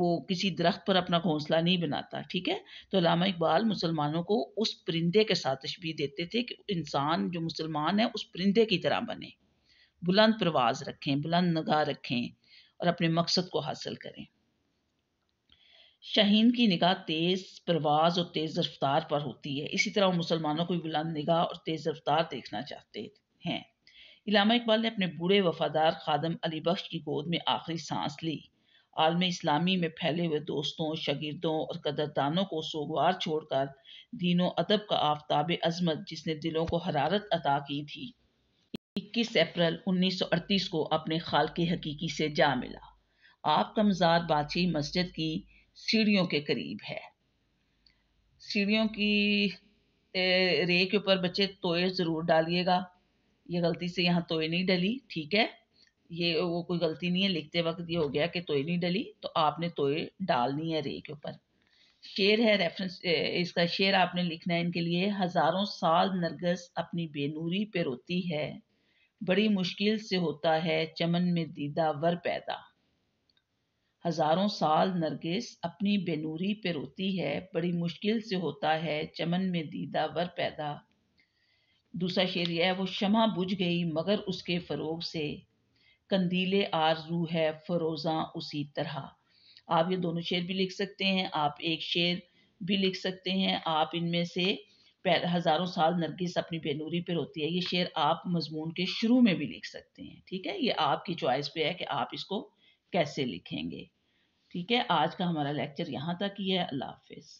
वो किसी दरख्त पर अपना घोंसला नहीं बनाता ठीक है तो लामा इकबाल मुसलमानों को उस परिंदे के साथ तशबी देते थे कि इंसान जो मुसलमान है उस परिंदे की तरह बने बुलंद परवाज रखें बुलंद नगाह रखें और अपने मकसद को हासिल करें शहीन की निगाह तेज़ परवाज और तेज़ रफ्तार पर होती है इसी तरह वो मुसलमानों को भी बुलंद निगाह और तेज़ रफ्तार देखना चाहते हैं इलामा इकबाल ने अपने बूढ़े वफादार खादम अली बख्श की गोद में आखिरी सांस ली आलम इस्लामी में फैले हुए दोस्तों शगिरदों और कदरदानों को सोगवार छोड़कर दीनों अदब का आफ्ताब अजमत जिसने दिलों को हरारत अता की थी 21 अप्रैल 1938 को अपने खाल के हकीकी से जा मिला आपका मज़ार बाची मस्जिद की सीढ़ियों के करीब है सीढ़ियों की रे के ऊपर बच्चे तोये ज़रूर डालिएगा ये गलती से यहाँ तोये नहीं डली ठीक है ये वो कोई गलती नहीं है लिखते वक्त ये हो गया कि तोय नहीं डली तो आपने तोय डालनी है रे के ऊपर शेर है रेफरेंस इसका शेर आपने लिखना है इनके लिए हजारों साल नरगस अपनी बेनूरी पे रोती है बड़ी मुश्किल से होता है चमन में दीदा वर पैदा हजारों साल नरगिस अपनी बेनूरी पे रोती है बड़ी मुश्किल से होता है चमन में दीदा वर पैदा दूसरा शेर यह है वो शमा बुझ गई मगर उसके फरोग से कंदीले आरजू है फरोजा उसी तरह आप ये दोनों शेर भी लिख सकते हैं आप एक शेर भी लिख सकते हैं आप इनमें से हज़ारों साल नरगिस अपनी बेनूरी पर होती है ये शेर आप मजमून के शुरू में भी लिख सकते हैं ठीक है ये आपकी चॉइस पे है कि आप इसको कैसे लिखेंगे ठीक है आज का हमारा लेक्चर यहाँ तक ही है अल्लाह हाफिज़